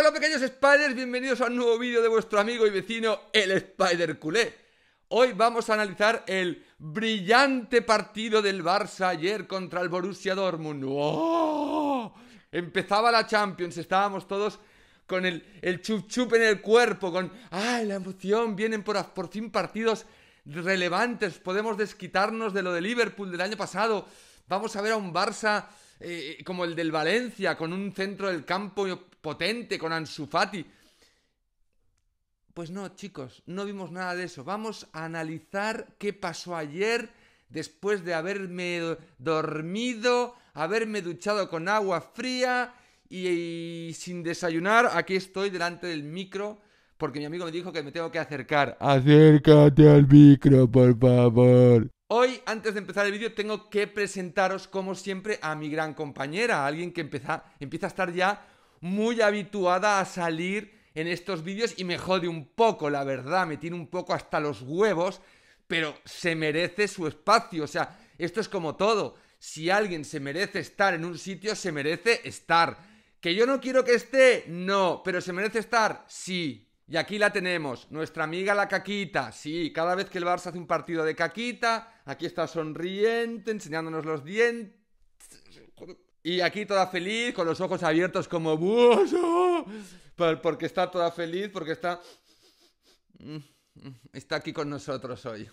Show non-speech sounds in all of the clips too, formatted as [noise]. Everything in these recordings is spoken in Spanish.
Hola pequeños spiders, bienvenidos a un nuevo vídeo de vuestro amigo y vecino el Spider Culé. Hoy vamos a analizar el brillante partido del Barça ayer contra el Borussia Dortmund. ¡Oh! Empezaba la Champions, estábamos todos con el, chup chup en el cuerpo, con ¡ay, la emoción! Vienen por fin partidos relevantes, podemos desquitarnos de lo de Liverpool del año pasado. Vamos a ver a un Barça eh, eh, como el del Valencia, con un centro del campo potente, con Ansu Fati. Pues no, chicos, no vimos nada de eso. Vamos a analizar qué pasó ayer después de haberme dormido, haberme duchado con agua fría y, sin desayunar. Aquí estoy delante del micro porque mi amigo me dijo que me tengo que acercar. Acércate al micro, por favor. Hoy, antes de empezar el vídeo, tengo que presentaros, como siempre, a mi gran compañera, alguien que empieza, empieza a estar ya muy habituada a salir en estos vídeos y me jode un poco, la verdad, me tiene un poco hasta los huevos, pero se merece su espacio, o sea, esto es como todo, si alguien se merece estar en un sitio, se merece estar. Que yo no quiero que esté, no, pero se merece estar, sí, y aquí la tenemos, nuestra amiga la caquita. Sí, cada vez que el Barça hace un partido de caquita, aquí está sonriente, enseñándonos los dientes. Y aquí toda feliz, con los ojos abiertos como buzo. Porque está toda feliz, porque está... Está aquí con nosotros hoy.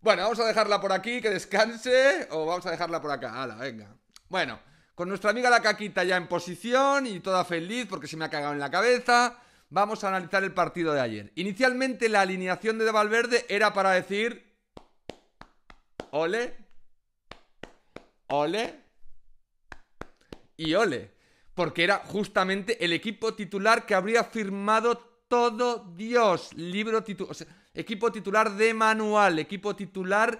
Bueno, vamos a dejarla por aquí, que descanse. O vamos a dejarla por acá. Hala, venga. Bueno, con nuestra amiga la caquita ya en posición y toda feliz porque se me ha cagado en la cabeza vamos a analizar el partido de ayer. Inicialmente la alineación de Valverde era para decir... Ole, ole y ole. Porque era justamente el equipo titular que habría firmado todo Dios. Libro equipo titular de manual, equipo titular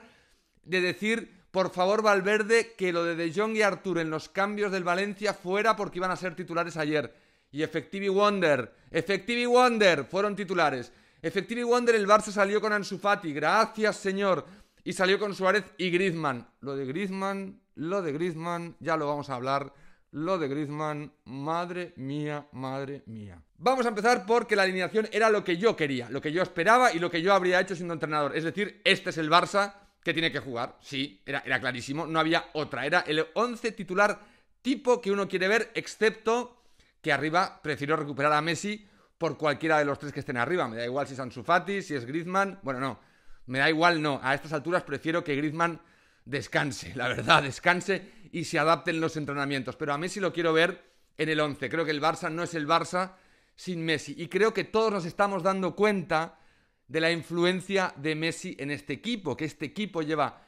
de decir, por favor Valverde, que lo de De Jong y Artur en los cambios del Valencia fuera porque iban a ser titulares ayer y Effective Wonder. Effective Wonder fueron titulares. Effective Wonder, el Barça salió con Ansu Fati, gracias señor. Y salió con Suárez y Griezmann. Lo de Griezmann, lo de Griezmann, ya lo vamos a hablar. Lo de Griezmann, madre mía, madre mía. Vamos a empezar porque la alineación era lo que yo quería, lo que yo esperaba y lo que yo habría hecho siendo entrenador. Es decir, este es el Barça que tiene que jugar. Sí, era, era clarísimo, no había otra. Era el 11 titular tipo que uno quiere ver, excepto que arriba prefiero recuperar a Messi por cualquiera de los tres que estén arriba. Me da igual si es Ansu si es Griezmann. Bueno, no. Me da igual, no. A estas alturas prefiero que Griezmann descanse, [laughs] la verdad, descanse y se adapten los entrenamientos. Pero a Messi lo quiero ver en el 11. Creo que el Barça no es el Barça sin Messi. Y creo que todos nos estamos dando cuenta de la influencia de Messi en este equipo, que este equipo lleva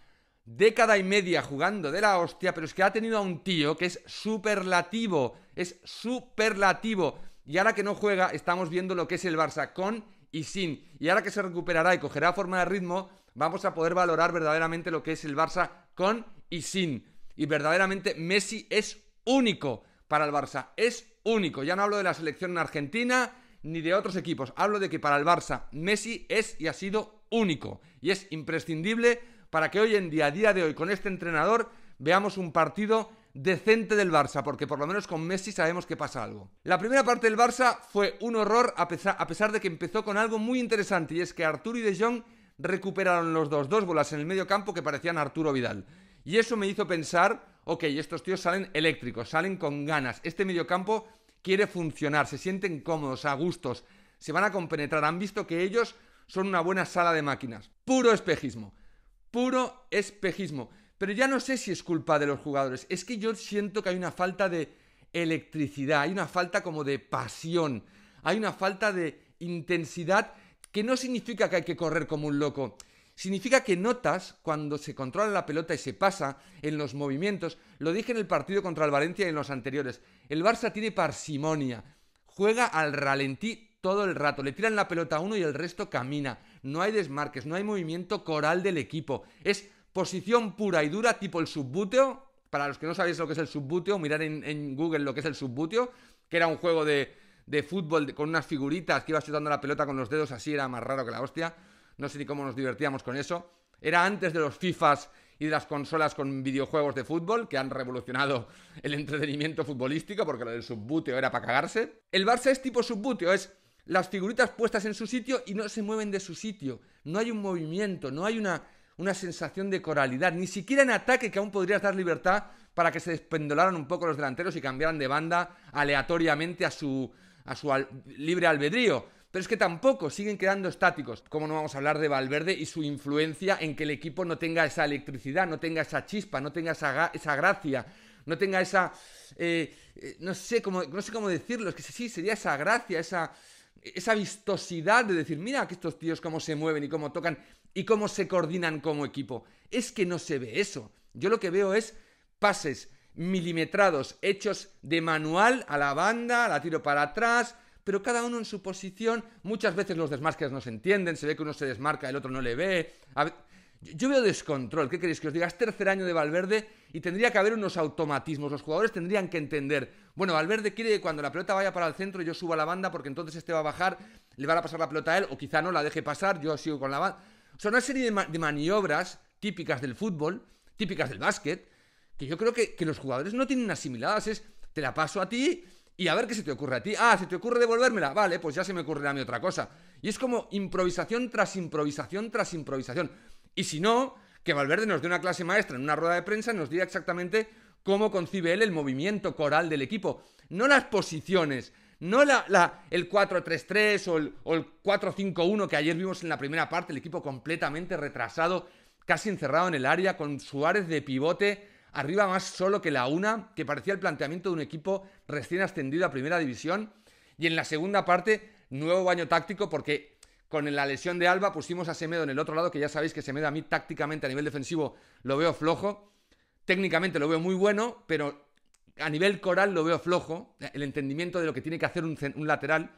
década y media jugando de la hostia, pero es que ha tenido a un tío que es superlativo, es superlativo. Y ahora que no juega, estamos viendo lo que es el Barça con y sin. Y ahora que se recuperará y cogerá forma de ritmo, vamos a poder valorar verdaderamente lo que es el Barça con y sin. Y verdaderamente Messi es único para el Barça, es único. Ya no hablo de la selección en Argentina ni de otros equipos, hablo de que para el Barça Messi es y ha sido único y es imprescindible para que hoy en día, a día de hoy, con este entrenador, veamos un partido decente del Barça, porque por lo menos con Messi sabemos que pasa algo. La primera parte del Barça fue un horror a pesar, de que empezó con algo muy interesante y es que Arturo y De Jong recuperaron los dos, dos bolas en el medio campo que parecían Arturo Vidal. Y eso me hizo pensar, ok, estos tíos salen eléctricos, salen con ganas, este medio campo quiere funcionar, se sienten cómodos, a gustos, se van a compenetrar, han visto que ellos son una buena sala de máquinas. Puro espejismo puro espejismo. Pero ya no sé si es culpa de los jugadores, es que yo siento que hay una falta de electricidad, hay una falta como de pasión, hay una falta de intensidad que no significa que hay que correr como un loco. Significa que notas cuando se controla la pelota y se pasa en los movimientos. Lo dije en el partido contra el Valencia y en los anteriores. El Barça tiene parsimonia, juega al ralentí todo el rato, le tiran la pelota a uno y el resto camina no hay desmarques, no hay movimiento coral del equipo. Es posición pura y dura, tipo el subbuteo. Para los que no sabéis lo que es el subbuteo, mirar en, Google lo que es el subbuteo, que era un juego de, fútbol con unas figuritas que iba chutando la pelota con los dedos así, era más raro que la hostia. No sé ni cómo nos divertíamos con eso. Era antes de los FIFAs y de las consolas con videojuegos de fútbol que han revolucionado el entretenimiento futbolístico porque lo del subbuteo era para cagarse. El Barça es tipo subbuteo, es las figuritas puestas en su sitio y no se mueven de su sitio. No hay un movimiento, no hay una, una sensación de coralidad, ni siquiera en ataque que aún podrías dar libertad para que se despendolaran un poco los delanteros y cambiaran de banda aleatoriamente a su, a su libre albedrío. Pero es que tampoco, siguen quedando estáticos. ¿Cómo no vamos a hablar de Valverde y su influencia en que el equipo no tenga esa electricidad, no tenga esa chispa, no tenga esa, esa gracia, no tenga esa... Eh, eh, no, sé cómo, no sé cómo decirlo, es que sí, sería esa gracia, esa esa vistosidad de decir, mira que estos tíos cómo se mueven y cómo tocan y cómo se coordinan como equipo. Es que no se ve eso. Yo lo que veo es pases milimetrados, hechos de manual a la banda, la tiro para atrás, pero cada uno en su posición. Muchas veces los desmarques no se entienden, se ve que uno se desmarca, el otro no le ve. Yo veo descontrol, ¿qué queréis que os diga? Es tercer año de Valverde y tendría que haber unos automatismos. Los jugadores tendrían que entender, bueno, Valverde quiere que cuando la pelota vaya para el centro yo suba la banda porque entonces este va a bajar, le van a pasar la pelota a él o quizá no la deje pasar, yo sigo con la banda. O sea, una serie de, maniobras típicas del fútbol, típicas del básquet, que yo creo que, que los jugadores no tienen asimiladas. Es, te la paso a ti y a ver qué se te ocurre a ti. Ah, se te ocurre devolvérmela. Vale, pues ya se me ocurrirá a mí otra cosa. Y es como improvisación tras improvisación tras improvisación. Y si no, que Valverde nos dé una clase maestra en una rueda de prensa y nos diga exactamente cómo concibe él el movimiento coral del equipo. No las posiciones, no el 4-3-3 o el, o el 4-5-1 que ayer vimos en la primera parte, el equipo completamente retrasado, casi encerrado en el área, con Suárez de pivote, arriba más solo que la una, que parecía el planteamiento de un equipo recién ascendido a primera división. Y en la segunda parte, nuevo baño táctico porque con la lesión de Alba, pusimos a Semedo en el otro lado, que ya sabéis que Semedo a mí tácticamente a nivel defensivo lo veo flojo, técnicamente lo veo muy bueno, pero a nivel coral lo veo flojo, el entendimiento de lo que tiene que hacer un, lateral,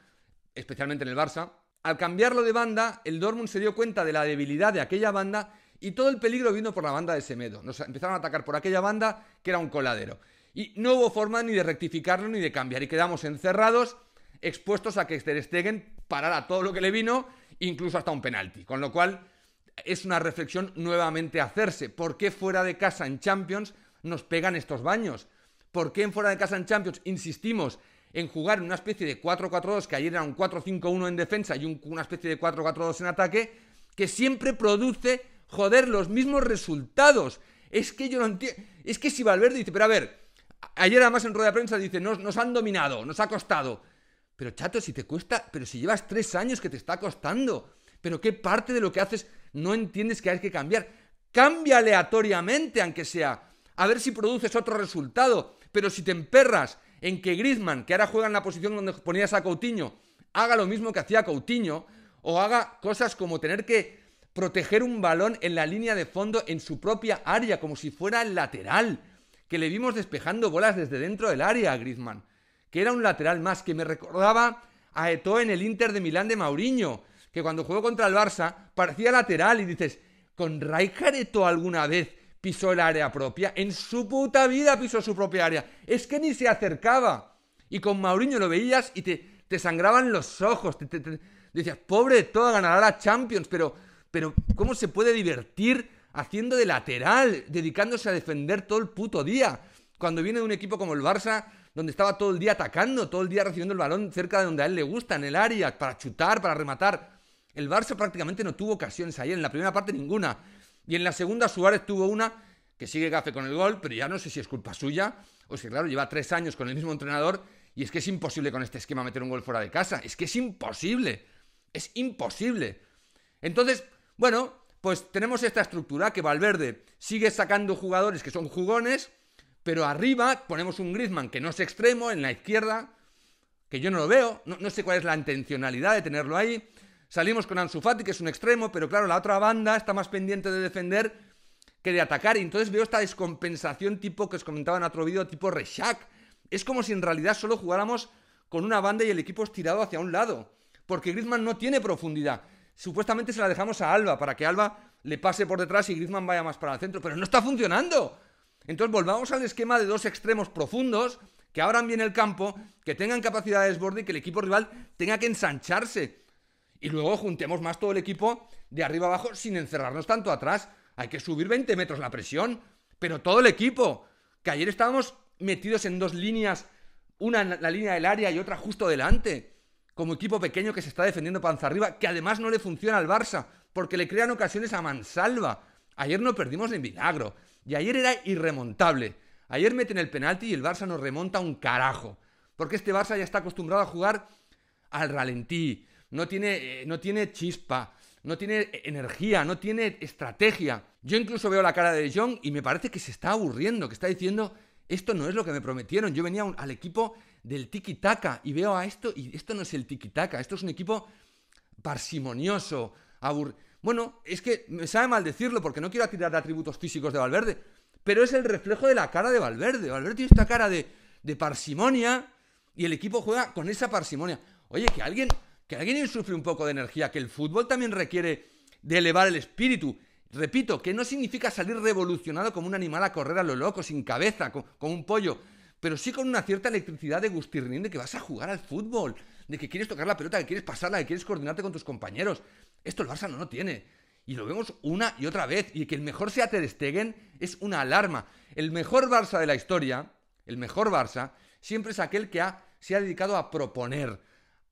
especialmente en el Barça. Al cambiarlo de banda, el Dortmund se dio cuenta de la debilidad de aquella banda y todo el peligro vino por la banda de Semedo. Nos empezaron a atacar por aquella banda que era un coladero. Y no hubo forma ni de rectificarlo ni de cambiar. Y quedamos encerrados, expuestos a que Ter Stegen parara todo lo que le vino incluso hasta un penalti. Con lo cual es una reflexión nuevamente hacerse. ¿Por qué fuera de casa en Champions nos pegan estos baños? ¿Por qué en fuera de casa en Champions insistimos en jugar una especie de 4-4-2 que ayer era un 4-5-1 en defensa y una especie de 4-4-2 en ataque que siempre produce, joder, los mismos resultados? Es que yo no entiendo. Es que si Valverde dice, pero a ver, ayer además en rueda de prensa dice, nos, nos han dominado, nos ha costado. Pero chato, si te cuesta, pero si llevas tres años que te está costando, pero qué parte de lo que haces no entiendes que hay que cambiar. Cambia aleatoriamente, aunque sea, a ver si produces otro resultado. Pero si te emperras en que Griezmann, que ahora juega en la posición donde ponías a Coutinho, haga lo mismo que hacía Coutinho, o haga cosas como tener que proteger un balón en la línea de fondo en su propia área, como si fuera el lateral, que le vimos despejando bolas desde dentro del área a Griezmann que era un lateral más, que me recordaba a Eto en el Inter de Milán de Mauriño, que cuando jugó contra el Barça parecía lateral y dices, ¿con Rijkaard Eto alguna vez pisó el área propia? En su puta vida pisó su propia área. Es que ni se acercaba. Y con Mauriño lo veías y te, te sangraban los ojos. Te, decías, pobre Eto'o, ganará la Champions, pero, pero ¿cómo se puede divertir haciendo de lateral, dedicándose a defender todo el puto día? Cuando viene de un equipo como el Barça donde estaba todo el día atacando, todo el día recibiendo el balón cerca de donde a él le gusta, en el área, para chutar, para rematar. El Barça prácticamente no tuvo ocasiones ahí, en la primera parte ninguna. Y en la segunda Suárez tuvo una que sigue café con el gol, pero ya no sé si es culpa suya o si, claro, lleva tres años con el mismo entrenador y es que es imposible con este esquema meter un gol fuera de casa. Es que es imposible. Es imposible. Entonces, bueno, pues tenemos esta estructura que Valverde sigue sacando jugadores que son jugones, pero arriba ponemos un Griezmann que no es extremo, en la izquierda, que yo no lo veo, no, sé cuál es la intencionalidad de tenerlo ahí. Salimos con Ansu Fati, que es un extremo, pero claro, la otra banda está más pendiente de defender que de atacar, y entonces veo esta descompensación tipo que os comentaba en otro vídeo, tipo Reshack. Es como si en realidad solo jugáramos con una banda y el equipo estirado hacia un lado, porque Griezmann no tiene profundidad. Supuestamente se la dejamos a Alba para que Alba le pase por detrás y Griezmann vaya más para el centro, pero no está funcionando. Entonces volvamos al esquema de dos extremos profundos que abran bien el campo, que tengan capacidad de desborde y que el equipo rival tenga que ensancharse. Y luego juntemos más todo el equipo de arriba abajo sin encerrarnos tanto atrás. Hay que subir 20 metros la presión, pero todo el equipo. Que ayer estábamos metidos en dos líneas, una en la línea del área y otra justo delante. Como equipo pequeño que se está defendiendo panza arriba, que además no le funciona al Barça, porque le crean ocasiones a mansalva. Ayer no perdimos en milagro. Y ayer era irremontable. Ayer meten el penalti y el Barça nos remonta un carajo. Porque este Barça ya está acostumbrado a jugar al ralentí. No tiene, eh, no tiene chispa, no tiene eh, energía, no tiene estrategia. Yo incluso veo la cara de John y me parece que se está aburriendo, que está diciendo, esto no es lo que me prometieron. Yo venía al equipo del tiki-taka y veo a esto y esto no es el tiki-taka, esto es un equipo parsimonioso, bueno, es que me sabe mal decirlo porque no quiero tirar atributos físicos de Valverde, pero es el reflejo de la cara de Valverde. Valverde tiene esta cara de, parsimonia y el equipo juega con esa parsimonia. Oye, que alguien, que alguien sufre un poco de energía, que el fútbol también requiere de elevar el espíritu. Repito, que no significa salir revolucionado como un animal a correr a lo loco, sin cabeza, con, un pollo, pero sí con una cierta electricidad de gustirrín de que vas a jugar al fútbol, de que quieres tocar la pelota, que quieres pasarla, que quieres coordinarte con tus compañeros, esto el Barça no lo tiene. Y lo vemos una y otra vez. Y que el mejor sea Ter Stegen es una alarma. El mejor Barça de la historia, el mejor Barça, siempre es aquel que se ha dedicado a proponer,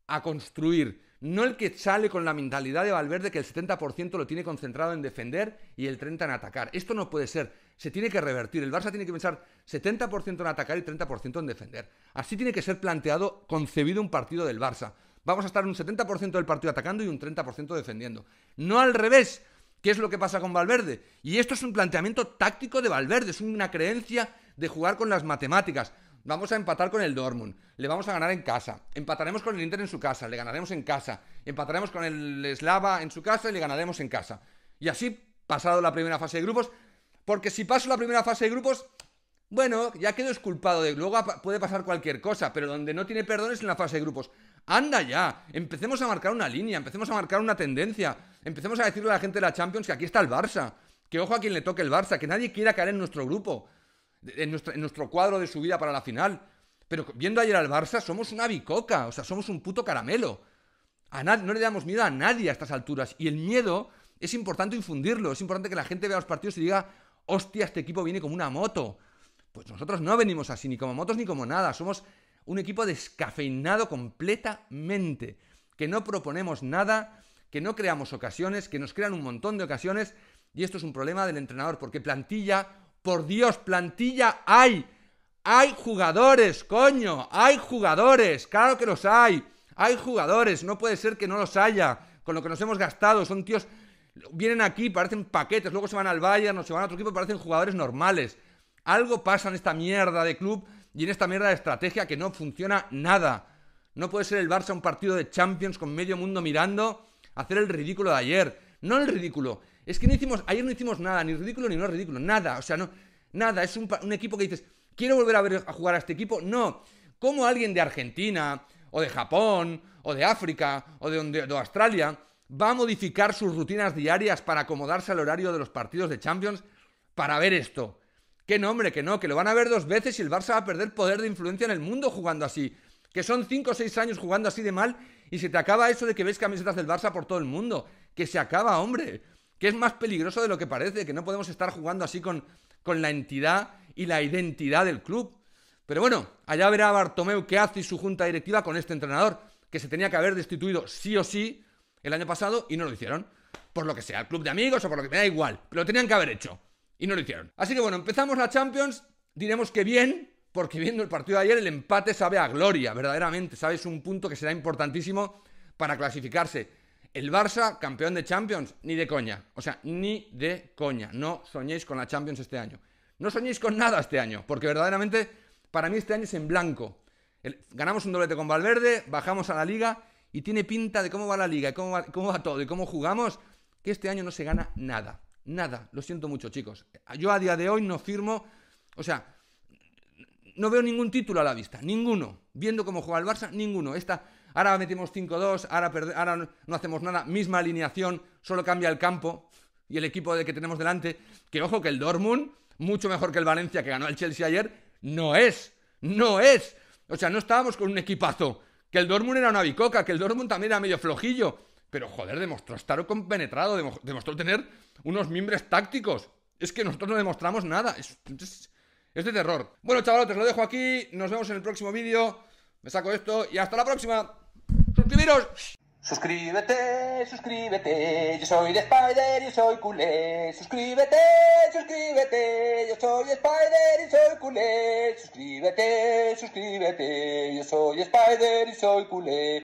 a construir. No el que sale con la mentalidad de Valverde que el 70% lo tiene concentrado en defender y el 30% en atacar. Esto no puede ser. Se tiene que revertir. El Barça tiene que pensar 70% en atacar y 30% en defender. Así tiene que ser planteado, concebido un partido del Barça. Vamos a estar un 70% del partido atacando y un 30% defendiendo. No al revés, ¿Qué es lo que pasa con Valverde. Y esto es un planteamiento táctico de Valverde, es una creencia de jugar con las matemáticas. Vamos a empatar con el Dortmund, le vamos a ganar en casa, empataremos con el Inter en su casa, le ganaremos en casa, empataremos con el Slava en su casa y le ganaremos en casa. Y así, pasado la primera fase de grupos, porque si paso la primera fase de grupos, bueno, ya quedo esculpado de luego puede pasar cualquier cosa, pero donde no tiene perdón es en la fase de grupos. Anda ya, empecemos a marcar una línea, empecemos a marcar una tendencia, empecemos a decirle a la gente de la Champions que aquí está el Barça, que ojo a quien le toque el Barça, que nadie quiera caer en nuestro grupo, en nuestro, cuadro de subida para la final. Pero viendo ayer al Barça, somos una bicoca, o sea, somos un puto caramelo. A no le damos miedo a nadie a estas alturas. Y el miedo es importante infundirlo, es importante que la gente vea los partidos y diga, hostia, este equipo viene como una moto. Pues nosotros no venimos así, ni como motos ni como nada, somos un equipo descafeinado completamente, que no proponemos nada, que no creamos ocasiones, que nos crean un montón de ocasiones. Y esto es un problema del entrenador, porque plantilla, por Dios, plantilla hay. Hay jugadores, coño, hay jugadores, claro que los hay. Hay jugadores, no puede ser que no los haya. Con lo que nos hemos gastado, son tíos vienen aquí, parecen paquetes, luego se van al Bayern o se van a otro equipo, parecen jugadores normales. Algo pasa en esta mierda de club y en esta mierda de estrategia que no funciona nada. No puede ser el Barça un partido de Champions con medio mundo mirando, hacer el ridículo de ayer. No el ridículo. Es que no hicimos, ayer no hicimos nada, ni ridículo ni no ridículo, nada. O sea, no, nada. Es un, equipo que dices, quiero volver a ver a jugar a este equipo. No. ¿Cómo alguien de Argentina, o de Japón, o de África, o de, de Australia, va a modificar sus rutinas diarias para acomodarse al horario de los partidos de Champions para ver esto? Que no, hombre, que no, que lo van a ver dos veces y el Barça va a perder poder de influencia en el mundo jugando así. Que son cinco o seis años jugando así de mal y se te acaba eso de que ves camisetas del Barça por todo el mundo. Que se acaba, hombre. Que es más peligroso de lo que parece, que no podemos estar jugando así con, con la entidad y la identidad del club. Pero bueno, allá verá Bartomeu qué hace y su junta directiva con este entrenador, que se tenía que haber destituido sí o sí el año pasado y no lo hicieron. Por lo que sea, el club de amigos o por lo que me da igual, pero lo tenían que haber hecho y no lo hicieron. Así que bueno, empezamos la Champions, diremos que bien, porque viendo el partido de ayer el empate sabe a gloria, verdaderamente, sabes un punto que será importantísimo para clasificarse. El Barça, campeón de Champions, ni de coña, o sea, ni de coña, no soñéis con la Champions este año. No soñéis con nada este año, porque verdaderamente para mí este año es en blanco. ganamos un doblete con Valverde, bajamos a la liga y tiene pinta de cómo va la liga, y cómo va, cómo va todo y cómo jugamos, que este año no se gana nada. Nada, lo siento mucho, chicos. Yo a día de hoy no firmo, o sea, no veo ningún título a la vista, ninguno. Viendo cómo juega el Barça, ninguno. Esta, ahora metimos 5-2, ahora, no hacemos nada, misma alineación, solo cambia el campo y el equipo de que tenemos delante. Que ojo que el Dortmund, mucho mejor que el Valencia que ganó el Chelsea ayer, no es, no es. O sea, no estábamos con un equipazo. Que el Dortmund era una bicoca, que el Dortmund también era medio flojillo pero joder, demostró estar compenetrado, demostró tener unos mimbres tácticos. Es que nosotros no demostramos nada. Es, de terror. Bueno, chavalotes, lo dejo aquí. Nos vemos en el próximo vídeo. Me saco esto y hasta la próxima. ¡Suscribiros! Suscríbete, suscríbete, yo soy Spider y soy culé. Suscríbete, suscríbete, yo soy Spider y soy culé. Suscríbete, suscríbete, yo soy Spider y soy culé.